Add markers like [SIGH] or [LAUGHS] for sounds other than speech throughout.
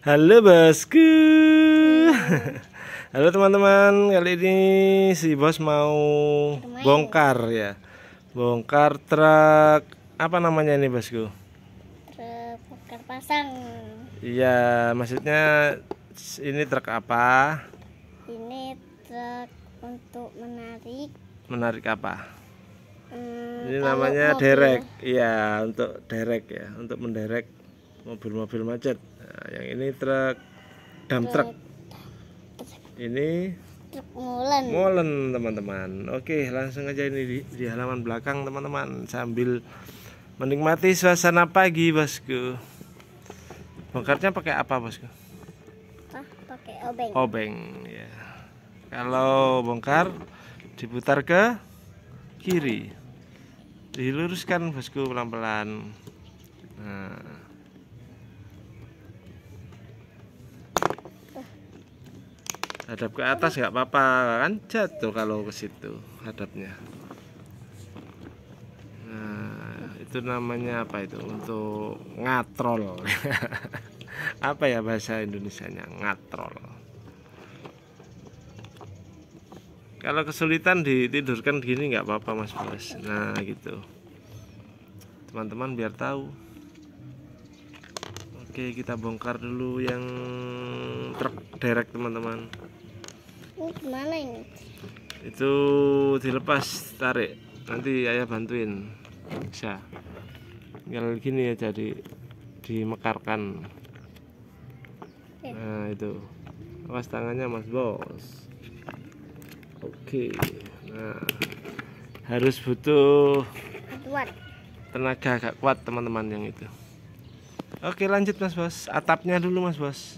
Halo bosku. Halo teman-teman, kali ini si bos mau bongkar ya. Bongkar truk apa namanya ini bosku? Truk bongkar pasang. Iya, maksudnya ini truk apa? Ini truk untuk menarik. Menarik apa? Hmm, ini namanya derek. Iya, untuk derek ya, untuk menderek mobil-mobil macet nah, yang ini truk dam truk ini molen molen teman-teman oke langsung aja ini di, di halaman belakang teman-teman sambil menikmati suasana pagi bosku bongkarnya pakai apa bosku Hah, pakai obeng obeng ya kalau bongkar diputar ke kiri diluruskan bosku pelan-pelan nah hadap ke atas nggak apa-apa kan jatuh kalau ke situ hadapnya nah itu namanya apa itu untuk ngatrol [LAUGHS] apa ya bahasa Indonesianya ngatrol kalau kesulitan ditidurkan gini nggak apa-apa mas bos nah gitu teman-teman biar tahu oke kita bongkar dulu yang truk derek teman-teman ini gimana ini? Itu dilepas tarik. Nanti ayah bantuin. Bisa. Tinggal gini ya jadi dimekarkan. Nah, itu. Awas tangannya Mas Bos. Oke. Nah, harus butuh Tenaga agak kuat teman-teman yang itu. Oke, lanjut Mas Bos. Atapnya dulu Mas Bos.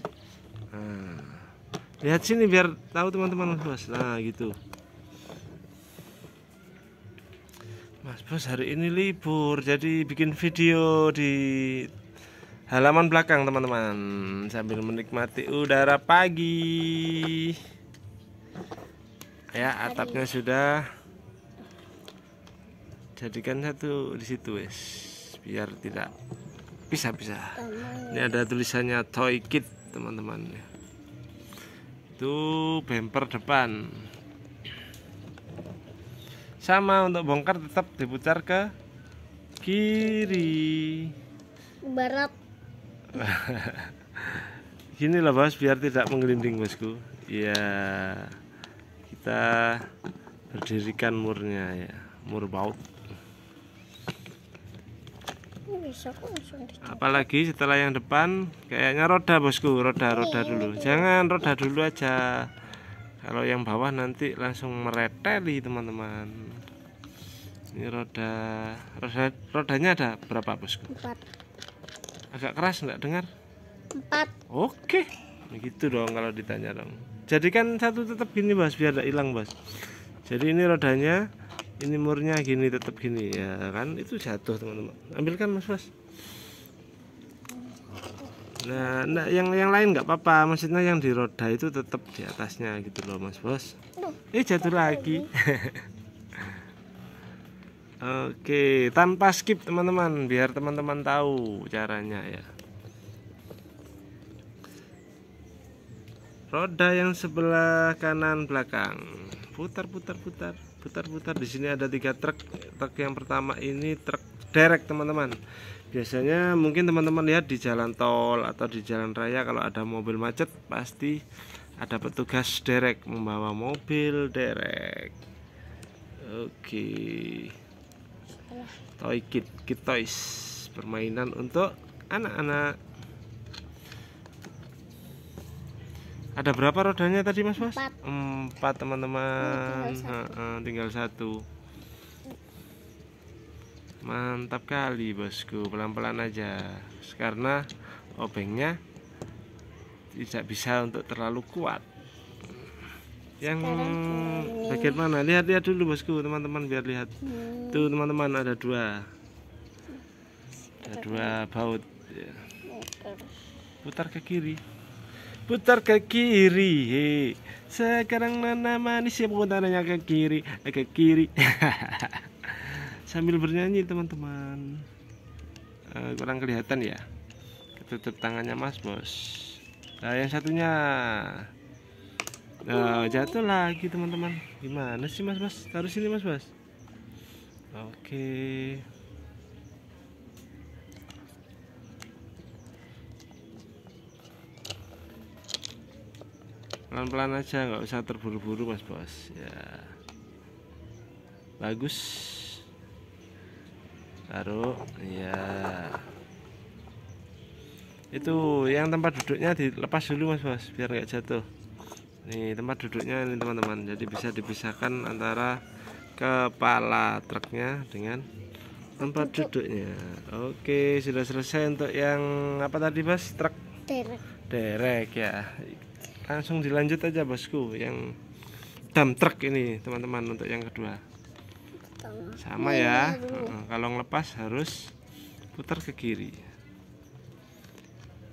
Nah lihat sini biar tahu teman-teman mas bos nah gitu mas bos hari ini libur jadi bikin video di halaman belakang teman-teman sambil menikmati udara pagi ya atapnya sudah jadikan satu di situ wes biar tidak bisa-bisa ini ada tulisannya toy kit teman-teman itu bumper depan sama untuk bongkar tetap diputar ke kiri barat [LAUGHS] gini lah bos biar tidak menggelinding bosku ya kita berdirikan murnya ya mur baut apalagi setelah yang depan kayaknya roda bosku roda iya, roda dulu jangan roda dulu aja kalau yang bawah nanti langsung mereteli teman-teman ini roda roda rodanya ada berapa bosku empat agak keras nggak dengar empat oke begitu dong kalau ditanya dong jadikan satu tetap gini bos biar tidak hilang bos jadi ini rodanya ini murnya gini tetap gini ya kan itu jatuh teman-teman ambilkan mas mas nah, nah yang yang lain nggak apa-apa maksudnya yang di roda itu tetap di atasnya gitu loh mas bos eh jatuh lagi [LAUGHS] Oke, tanpa skip teman-teman, biar teman-teman tahu caranya ya. Roda yang sebelah kanan belakang, putar putar putar putar-putar di sini ada tiga truk truk yang pertama ini truk derek teman-teman biasanya mungkin teman-teman lihat di jalan tol atau di jalan raya kalau ada mobil macet pasti ada petugas derek membawa mobil derek oke okay. toy kit kit toys permainan untuk anak-anak ada berapa rodanya tadi mas mas empat, empat teman-teman tinggal, ha, tinggal satu mantap kali bosku pelan-pelan aja karena obengnya tidak bisa untuk terlalu kuat yang bagian mana lihat-lihat dulu bosku teman-teman biar lihat hmm. tuh teman-teman ada dua ada dua baut ya. putar ke kiri putar ke kiri he. sekarang mana manis ya penggunanya ke kiri eh, ke kiri [LAUGHS] sambil bernyanyi teman-teman eh, kurang kelihatan ya ketutup tangannya mas bos nah yang satunya uh, jatuh lagi teman-teman gimana sih mas bos taruh sini mas bos oke okay. pelan-pelan aja nggak usah terburu-buru mas bos ya bagus taruh ya itu yang tempat duduknya dilepas dulu mas bos biar nggak jatuh nih tempat duduknya ini teman-teman jadi bisa dipisahkan antara kepala truknya dengan tempat duduknya oke sudah selesai untuk yang apa tadi mas truk derek derek ya langsung dilanjut aja bosku yang dam truk ini teman-teman untuk yang kedua sama ya kalau ngelepas harus putar ke kiri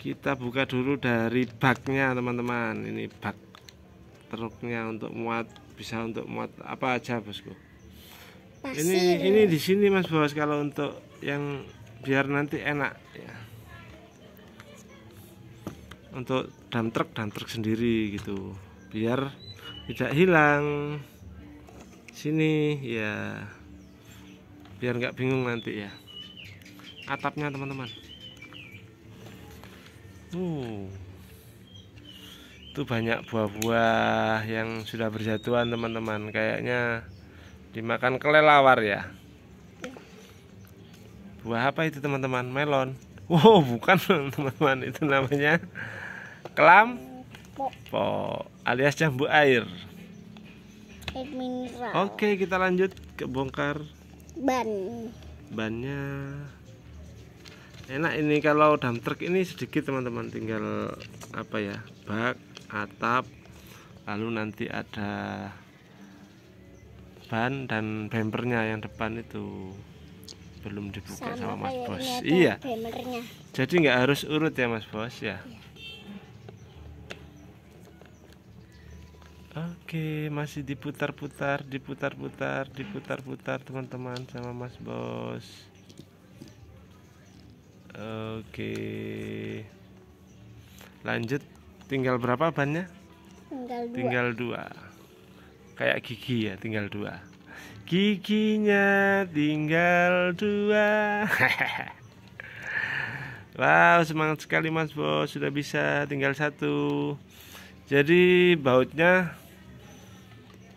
kita buka dulu dari baknya teman-teman ini bak truknya untuk muat bisa untuk muat apa aja bosku Pasir. ini ini di sini mas bos kalau untuk yang biar nanti enak ya untuk dam truk dan truk sendiri gitu biar tidak hilang sini ya biar nggak bingung nanti ya atapnya teman-teman uh itu banyak buah-buah yang sudah berjatuhan teman-teman kayaknya dimakan kelelawar ya buah apa itu teman-teman melon Wow, bukan [LAUGHS] teman-teman itu namanya kelam po alias jambu air. Oke, kita lanjut ke bongkar ban. Bannya enak ini kalau dump truck ini sedikit teman-teman tinggal apa ya bak atap lalu nanti ada ban dan bempernya yang depan itu belum dibuka sama, sama Mas Bos. Iya. Gamernya. Jadi nggak harus urut ya Mas Bos ya. ya. Oke, masih diputar-putar, diputar-putar, diputar-putar teman-teman sama Mas Bos. Oke. Lanjut, tinggal berapa bannya? Tinggal dua. Tinggal dua. Kayak gigi ya, tinggal dua giginya tinggal dua [LAUGHS] wow semangat sekali mas bos sudah bisa tinggal satu jadi bautnya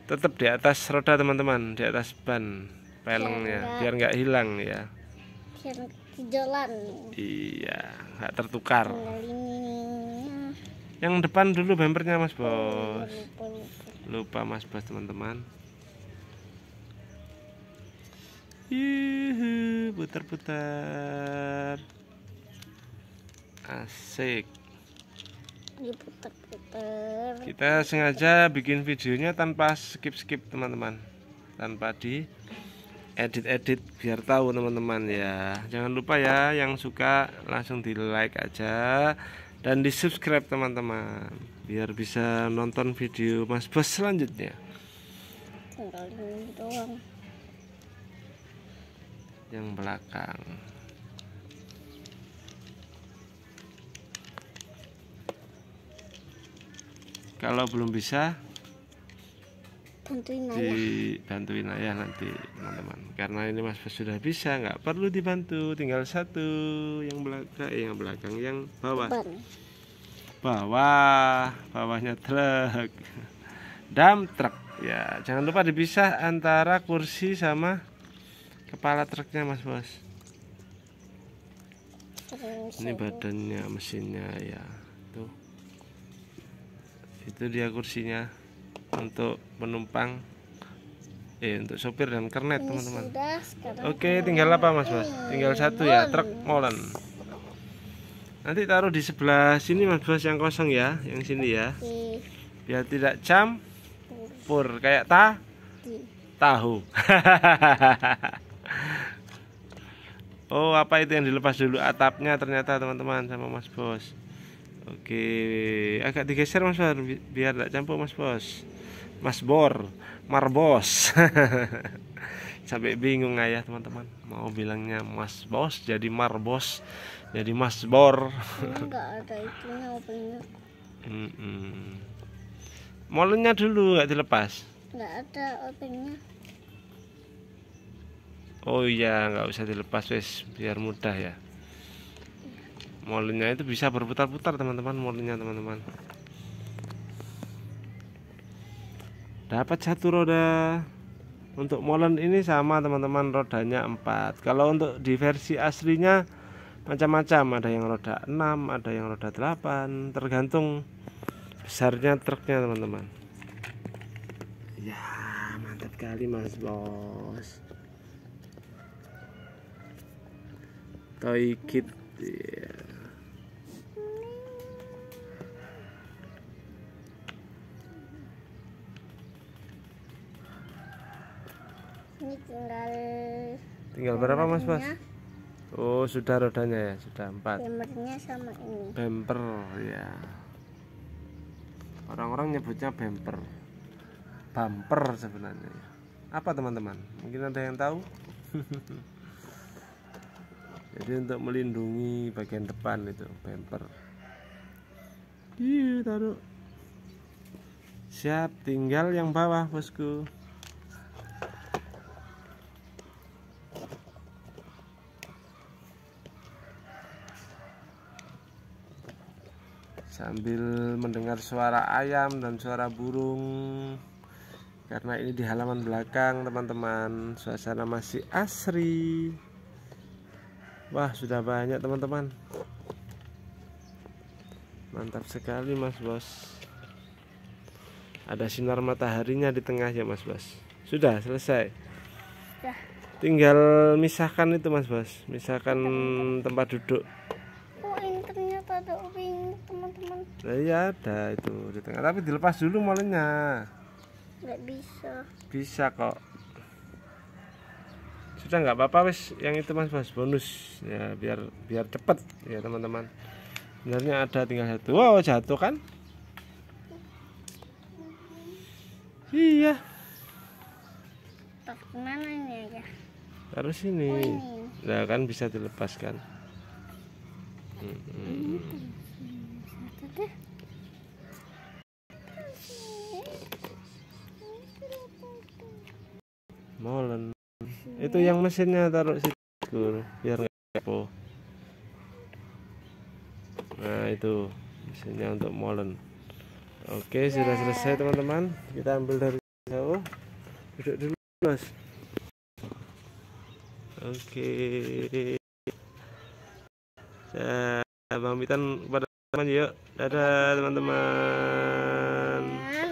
tetap di atas roda teman-teman di atas ban pelengnya biar nggak hilang ya biar jalan iya nggak tertukar yang depan dulu bempernya mas oh, iya, bos lupa mas bos teman-teman Yuhu, putar-putar. Asik. putar putar Kita sengaja bikin videonya tanpa skip-skip, teman-teman. Tanpa di edit-edit biar tahu teman-teman ya. Jangan lupa ya yang suka langsung di-like aja dan di-subscribe teman-teman biar bisa nonton video Mas Bos selanjutnya. Tinggal ini doang yang belakang kalau belum bisa bantuin dibantuin ayah nanti teman-teman karena ini mas sudah bisa nggak perlu dibantu tinggal satu yang belakang eh, yang belakang yang bawah bawah bawahnya truk dam truk ya jangan lupa dipisah antara kursi sama kepala truknya mas bos ini badannya mesinnya ya tuh itu dia kursinya untuk penumpang eh untuk sopir dan kernet teman-teman oke tinggal apa mas bos tinggal satu ya truk molen nanti taruh di sebelah sini mas bos yang kosong ya yang sini ya biar tidak campur kayak ta tahu [LAUGHS] Oh apa itu yang dilepas dulu atapnya ternyata teman-teman sama mas bos Oke agak digeser mas bor biar tidak campur mas bos Mas bor marbos [LAUGHS] Sampai bingung ayah teman-teman Mau bilangnya mas bos jadi marbos Jadi mas bor Enggak [LAUGHS] ada itunya mm -mm. Molennya dulu nggak dilepas Enggak ada opennya oh iya nggak usah dilepas wes biar mudah ya molenya itu bisa berputar-putar teman-teman molenya teman-teman dapat satu roda untuk molen ini sama teman-teman rodanya 4 kalau untuk di versi aslinya macam-macam ada yang roda 6 ada yang roda 8 tergantung besarnya truknya teman-teman ya mantap kali mas bos Toy Kid iya. ini tinggal tinggal berapa mas mas oh sudah rodanya ya sudah empat bempernya sama ini bemper ya orang-orang nyebutnya bemper bumper sebenarnya apa teman-teman mungkin ada yang tahu [LAUGHS] jadi untuk melindungi bagian depan itu bumper iya taruh siap tinggal yang bawah bosku sambil mendengar suara ayam dan suara burung karena ini di halaman belakang teman-teman suasana masih asri Wah sudah banyak teman-teman Mantap sekali mas bos Ada sinar mataharinya di tengah ya mas bos Sudah selesai Ya. Tinggal misahkan itu mas bos Misahkan tempat duduk Oh ini ternyata ada obeng teman-teman Nah iya ada itu di tengah Tapi dilepas dulu molenya Gak bisa Bisa kok kita nggak apa-apa wes yang itu mas mas bonus ya biar biar cepet ya teman-teman sebenarnya ada tinggal satu wow jatuh kan iya terus ini aja taruh sini oh, kan bisa dilepaskan itu yang mesinnya taruh situ biar nggak kepo nah itu mesinnya untuk molen oke yeah. sudah selesai teman-teman kita ambil dari jauh duduk dulu mas oke saya pamitan kepada teman yuk dadah teman-teman